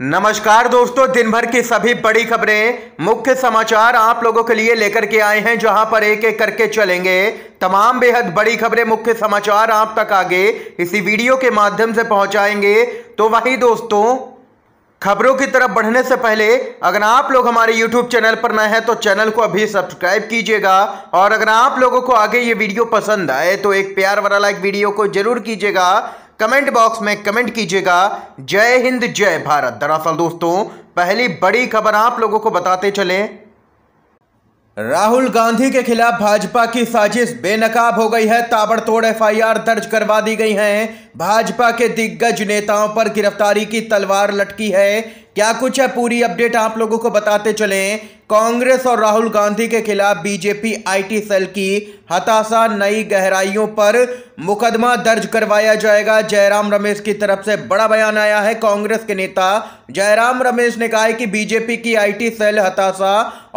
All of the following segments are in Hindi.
नमस्कार दोस्तों दिन भर की सभी बड़ी खबरें मुख्य समाचार आप लोगों के लिए लेकर के आए हैं जहां पर एक एक करके चलेंगे तमाम बेहद बड़ी खबरें मुख्य समाचार आप तक आगे इसी वीडियो के माध्यम से पहुंचाएंगे तो वही दोस्तों खबरों की तरफ बढ़ने से पहले अगर आप लोग हमारे YouTube चैनल पर नए हैं तो चैनल को अभी सब्सक्राइब कीजिएगा और अगर आप लोगों को आगे ये वीडियो पसंद आए तो एक प्यार वाला लाइक वीडियो को जरूर कीजिएगा कमेंट बॉक्स में कमेंट कीजिएगा जय हिंद जय भारत दरअसल दोस्तों पहली बड़ी खबर आप लोगों को बताते चले राहुल गांधी के खिलाफ भाजपा की साजिश बेनकाब हो गई है ताबड़तोड़ एफआईआर दर्ज करवा दी गई है भाजपा के दिग्गज नेताओं पर गिरफ्तारी की तलवार लटकी है क्या कुछ है पूरी अपडेट आप लोगों को बताते चले कांग्रेस और राहुल गांधी के खिलाफ बीजेपी आईटी सेल की हताशा नई गहराइयों पर मुकदमा दर्ज करवाया जाएगा जयराम रमेश की तरफ से बड़ा बयान आया है कांग्रेस के नेता जयराम रमेश ने कहा है कि बीजेपी की आईटी सेल हताशा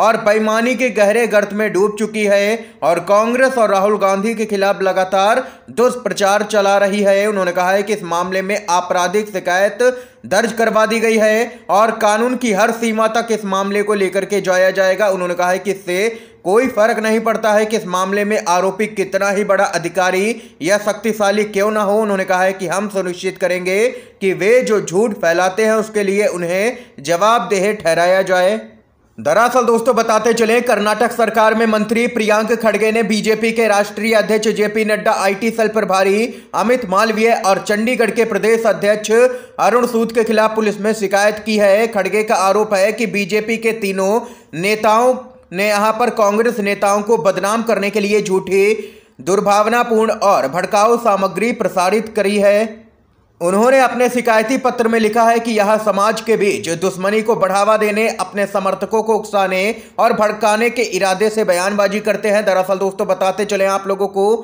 और बेईमानी के गहरे गर्त में डूब चुकी है और कांग्रेस और राहुल गांधी के खिलाफ लगातार दुष्प्रचार चला रही है उन्होंने कहा है कि इस मामले में आपराधिक शिकायत दर्ज करवा दी गई है और कानून की हर सीमा तक इस मामले को लेकर के जाया जाएगा उन्होंने कहा है कि इससे कोई फर्क नहीं पड़ता है कि इस मामले में आरोपी कितना ही बड़ा अधिकारी या शक्तिशाली क्यों ना हो उन्होंने कहा है कि हम सुनिश्चित करेंगे कि वे जो झूठ फैलाते हैं उसके लिए उन्हें जवाबदेह ठहराया जाए दरअसल दोस्तों बताते चले कर्नाटक सरकार में मंत्री प्रियांक खड़गे ने बीजेपी के राष्ट्रीय अध्यक्ष जेपी नड्डा आईटी सेल प्रभारी अमित मालवीय और चंडीगढ़ के प्रदेश अध्यक्ष अरुण सूद के खिलाफ पुलिस में शिकायत की है खड़गे का आरोप है कि बीजेपी के तीनों नेताओं ने यहां पर कांग्रेस नेताओं को बदनाम करने के लिए झूठी दुर्भावनापूर्ण और भड़काऊ सामग्री प्रसारित करी है उन्होंने अपने शिकायती पत्र में लिखा है कि यह समाज के बीच दुश्मनी को बढ़ावा देने अपने समर्थकों को उकसाने और भड़काने के इरादे से बयानबाजी करते हैं दरअसल दोस्तों बताते चले आप लोगों को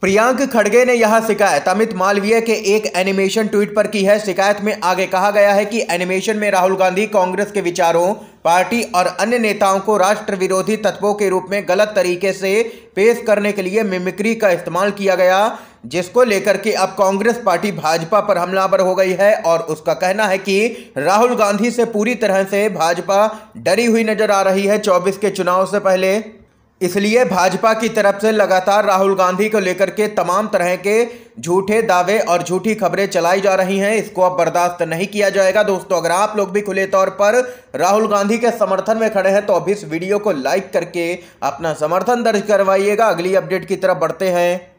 प्रियांक खड़गे ने यह शिकायत अमित मालवीय के एक एनिमेशन ट्वीट पर की है शिकायत में आगे कहा गया है कि एनिमेशन में राहुल गांधी कांग्रेस के विचारों पार्टी और अन्य नेताओं को राष्ट्र विरोधी तत्वों के रूप में गलत तरीके से पेश करने के लिए मिमिक्री का इस्तेमाल किया गया जिसको लेकर के अब कांग्रेस पार्टी भाजपा पर हमलावर हो गई है और उसका कहना है कि राहुल गांधी से पूरी तरह से भाजपा डरी हुई नजर आ रही है चौबीस के चुनाव से पहले इसलिए भाजपा की तरफ से लगातार राहुल गांधी को लेकर के तमाम तरह के झूठे दावे और झूठी खबरें चलाई जा रही हैं इसको अब बर्दाश्त नहीं किया जाएगा दोस्तों अगर आप लोग भी खुले तौर पर राहुल गांधी के समर्थन में खड़े हैं तो अब इस वीडियो को लाइक करके अपना समर्थन दर्ज करवाइएगा अगली अपडेट की तरफ बढ़ते हैं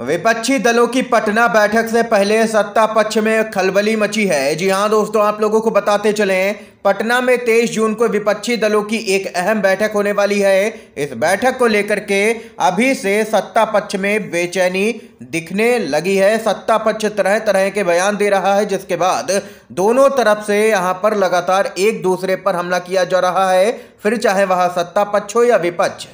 विपक्षी दलों की पटना बैठक से पहले सत्ता पक्ष में खलबली मची है जी हाँ दोस्तों आप लोगों को बताते चलें पटना में तेईस जून को विपक्षी दलों की एक अहम बैठक होने वाली है इस बैठक को लेकर के अभी से सत्ता पक्ष में बेचैनी दिखने लगी है सत्ता पक्ष तरह तरह के बयान दे रहा है जिसके बाद दोनों तरफ से यहाँ पर लगातार एक दूसरे पर हमला किया जा रहा है फिर चाहे वह सत्ता पक्ष हो या विपक्ष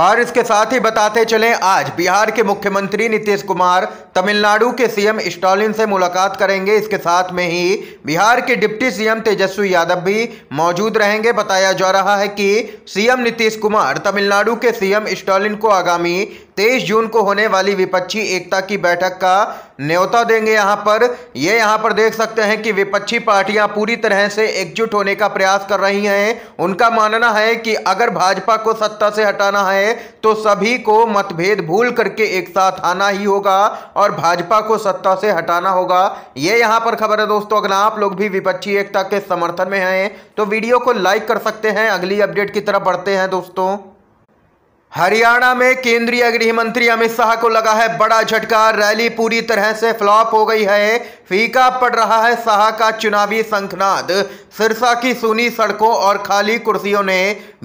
और इसके साथ ही बताते चलें आज बिहार के मुख्यमंत्री नीतीश कुमार तमिलनाडु के सीएम स्टालिन से मुलाकात करेंगे इसके साथ में ही बिहार के डिप्टी सीएम तेजस्वी यादव भी मौजूद रहेंगे बताया जा रहा है कि सीएम नीतीश कुमार तमिलनाडु के सीएम स्टालिन को आगामी तेईस जून को होने वाली विपक्षी एकता की बैठक का न्योता देंगे यहाँ पर ये यहाँ पर देख सकते हैं कि विपक्षी पार्टियां पूरी तरह से एकजुट होने का प्रयास कर रही हैं उनका मानना है कि अगर भाजपा को सत्ता से हटाना है तो सभी को मतभेद भूल करके एक साथ आना ही होगा और भाजपा को सत्ता से हटाना होगा ये यहाँ पर खबर है दोस्तों अगर आप लोग भी विपक्षी एकता के समर्थन में हैं तो वीडियो को लाइक कर सकते हैं अगली अपडेट की तरफ बढ़ते हैं दोस्तों हरियाणा में केंद्रीय गृह मंत्री अमित शाह को लगा है बड़ा झटका रैली पूरी तरह से फ्लॉप हो गई है फीका पड़ रहा है शाह का चुनावी संखनाद सिरसा की सुनी सड़कों और खाली कुर्सियों ने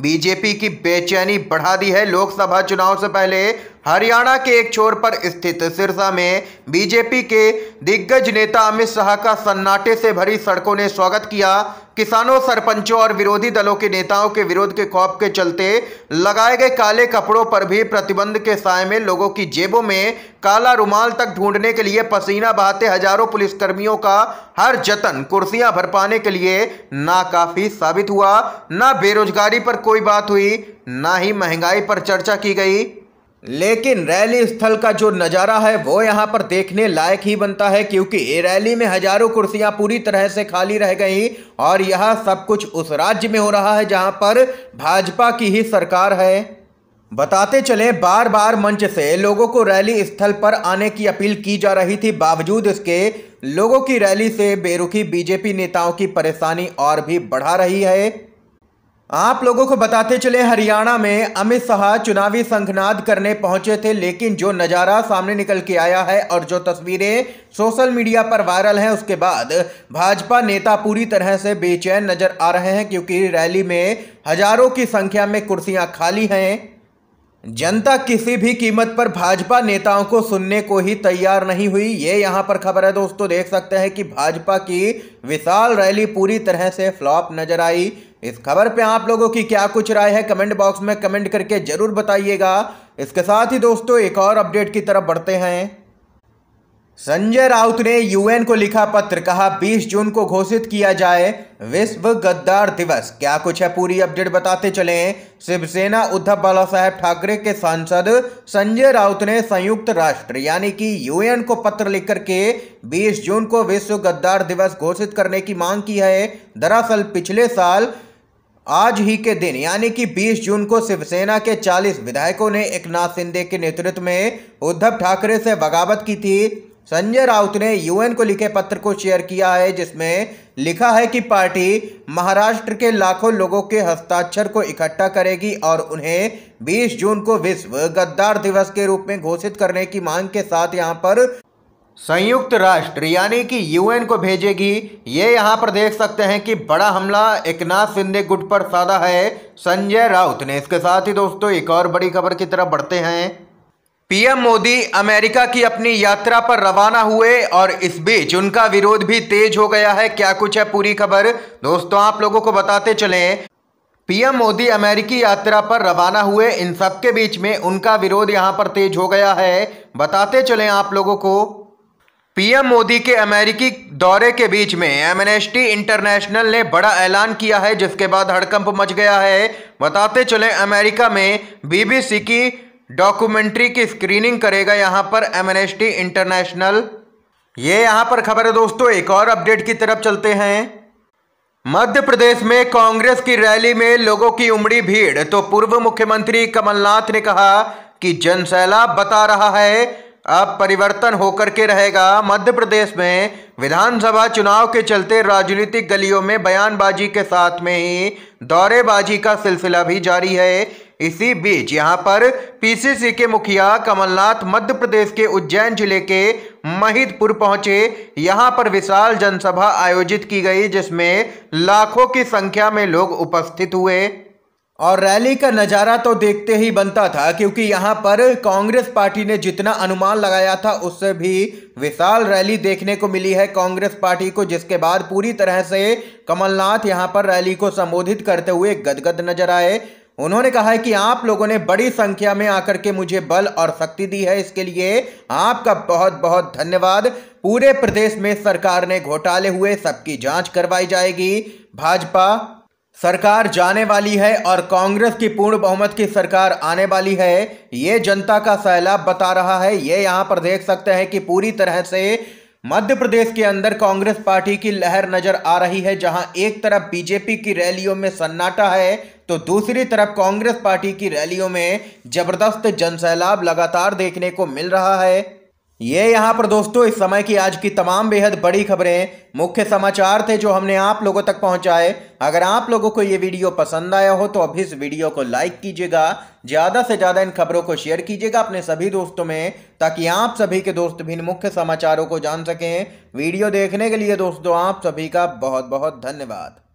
बीजेपी की बेचैनी बढ़ा दी है लोकसभा चुनाव से पहले हरियाणा के एक छोर पर स्थित सिरसा में बीजेपी के दिग्गज नेता अमित शाह का सन्नाटे से भरी सड़कों ने स्वागत किया किसानों सरपंचों और विरोधी दलों के नेताओं के विरोध के खौफ के चलते लगाए गए काले कपड़ों पर भी प्रतिबंध के साय में लोगों की जेबों में काला रुमाल तक ढूंढने के लिए पसीना बहाते हजारों पुलिसकर्मियों का हर जतन कुर्सियां भर पाने के लिए ना काफी साबित हुआ ना बेरोजगारी पर कोई बात हुई ना ही महंगाई पर चर्चा की गई लेकिन रैली स्थल का जो नज़ारा है वो यहाँ पर देखने लायक ही बनता है क्योंकि रैली में हजारों कुर्सियाँ पूरी तरह से खाली रह गई और यह सब कुछ उस राज्य में हो रहा है जहाँ पर भाजपा की ही सरकार है बताते चले बार बार मंच से लोगों को रैली स्थल पर आने की अपील की जा रही थी बावजूद इसके लोगों की रैली से बेरुखी बीजेपी नेताओं की परेशानी और भी बढ़ा रही है आप लोगों को बताते चले हरियाणा में अमित शाह चुनावी संघनाद करने पहुंचे थे लेकिन जो नज़ारा सामने निकल के आया है और जो तस्वीरें सोशल मीडिया पर वायरल हैं उसके बाद भाजपा नेता पूरी तरह से बेचैन नज़र आ रहे हैं क्योंकि रैली में हजारों की संख्या में कुर्सियां खाली हैं जनता किसी भी कीमत पर भाजपा नेताओं को सुनने को ही तैयार नहीं हुई ये यहाँ पर खबर है दोस्तों देख सकते हैं कि भाजपा की विशाल रैली पूरी तरह से फ्लॉप नजर आई इस खबर पे आप लोगों की क्या कुछ राय है कमेंट बॉक्स में कमेंट करके ज़रूर बताइएगा इसके साथ ही दोस्तों एक और अपडेट की तरफ बढ़ते हैं संजय राउत ने यूएन को लिखा पत्र कहा 20 जून को घोषित किया जाए विश्व गद्दार दिवस क्या कुछ है पूरी अपडेट बताते चले शिवसेना उद्धव बाला साहेब ठाकरे के सांसद संजय राउत ने संयुक्त राष्ट्र यानी कि यूएन को पत्र लिखकर के 20 जून को विश्व गद्दार दिवस घोषित करने की मांग की है दरअसल पिछले साल आज ही के दिन यानी कि 20 जून को शिवसेना के 40 विधायकों ने एकनाथ शिंदे के नेतृत्व में उद्धव ठाकरे से बगावत की थी संजय राउत ने यूएन को लिखे पत्र को शेयर किया है जिसमें लिखा है कि पार्टी महाराष्ट्र के लाखों लोगों के हस्ताक्षर को इकट्ठा करेगी और उन्हें 20 जून को विश्व गद्दार दिवस के रूप में घोषित करने की मांग के साथ यहां पर संयुक्त राष्ट्र यानी कि यूएन को भेजेगी ये यहाँ पर देख सकते हैं कि बड़ा हमला एकनाथ शिंदे गुट पर साधा है संजय राउत ने इसके साथ ही दोस्तों एक और बड़ी खबर की तरफ बढ़ते हैं पीएम मोदी अमेरिका की अपनी यात्रा पर रवाना हुए और इस बीच उनका विरोध भी तेज हो गया है क्या कुछ है पूरी खबर दोस्तों आप लोगों को बताते चले पीएम मोदी अमेरिकी यात्रा पर रवाना हुए इन सबके बीच में उनका विरोध यहां पर तेज हो गया है बताते चले आप लोगों को पीएम मोदी के अमेरिकी दौरे के बीच में एमनेस्टी इंटरनेशनल ने बड़ा ऐलान किया है जिसके बाद हड़कंप मच गया है बताते चले अमेरिका में बीबीसी की डॉक्यूमेंट्री की स्क्रीनिंग करेगा यहां पर एमनेस्टी इंटरनेशनल ये यहां पर खबर है दोस्तों एक और अपडेट की तरफ चलते हैं मध्य प्रदेश में कांग्रेस की रैली में लोगों की उमड़ी भीड़ तो पूर्व मुख्यमंत्री कमलनाथ ने कहा कि जनसैलाब बता रहा है अब परिवर्तन होकर के रहेगा मध्य प्रदेश में विधानसभा चुनाव के चलते राजनीतिक गलियों में बयानबाजी के साथ में ही दौरेबाजी का सिलसिला भी जारी है इसी बीच यहां पर पीसीसी के मुखिया कमलनाथ मध्य प्रदेश के उज्जैन जिले के महिदपुर पहुंचे यहां पर विशाल जनसभा आयोजित की गई जिसमें लाखों की संख्या में लोग उपस्थित हुए और रैली का नज़ारा तो देखते ही बनता था क्योंकि यहाँ पर कांग्रेस पार्टी ने जितना अनुमान लगाया था उससे भी विशाल रैली देखने को मिली है कांग्रेस पार्टी को जिसके बाद पूरी तरह से कमलनाथ यहाँ पर रैली को संबोधित करते हुए गदगद नजर आए उन्होंने कहा है कि आप लोगों ने बड़ी संख्या में आकर के मुझे बल और शक्ति दी है इसके लिए आपका बहुत बहुत धन्यवाद पूरे प्रदेश में सरकार ने घोटाले हुए सबकी जांच करवाई जाएगी भाजपा सरकार जाने वाली है और कांग्रेस की पूर्ण बहुमत की सरकार आने वाली है ये जनता का सैलाब बता रहा है ये यहाँ पर देख सकते हैं कि पूरी तरह से मध्य प्रदेश के अंदर कांग्रेस पार्टी की लहर नजर आ रही है जहां एक तरफ बीजेपी की रैलियों में सन्नाटा है तो दूसरी तरफ कांग्रेस पार्टी की रैलियों में जबरदस्त जनसैलाब लगातार देखने को मिल रहा है ये यहाँ पर दोस्तों इस समय की आज की तमाम बेहद बड़ी खबरें मुख्य समाचार थे जो हमने आप लोगों तक पहुँचाए अगर आप लोगों को ये वीडियो पसंद आया हो तो अभी इस वीडियो को लाइक कीजिएगा ज़्यादा से ज़्यादा इन खबरों को शेयर कीजिएगा अपने सभी दोस्तों में ताकि आप सभी के दोस्त भी इन मुख्य समाचारों को जान सकें वीडियो देखने के लिए दोस्तों आप सभी का बहुत बहुत धन्यवाद